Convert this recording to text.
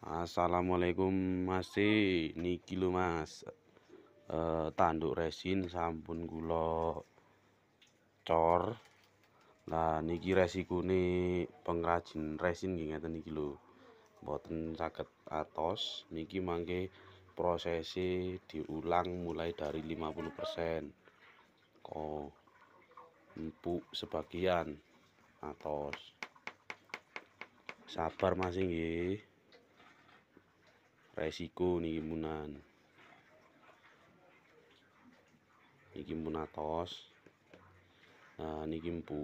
Assalamualaikum masih niki lho Mas. E, tanduk resin sampun gula cor. nah niki nih pengrajin resin nggih ngeten niki lho. boten sakit atos niki mangke prosesi diulang mulai dari 50%. Ko empuk sebagian atos. Sabar masih nggih. resiko niki munan niki munatos nah niki mpu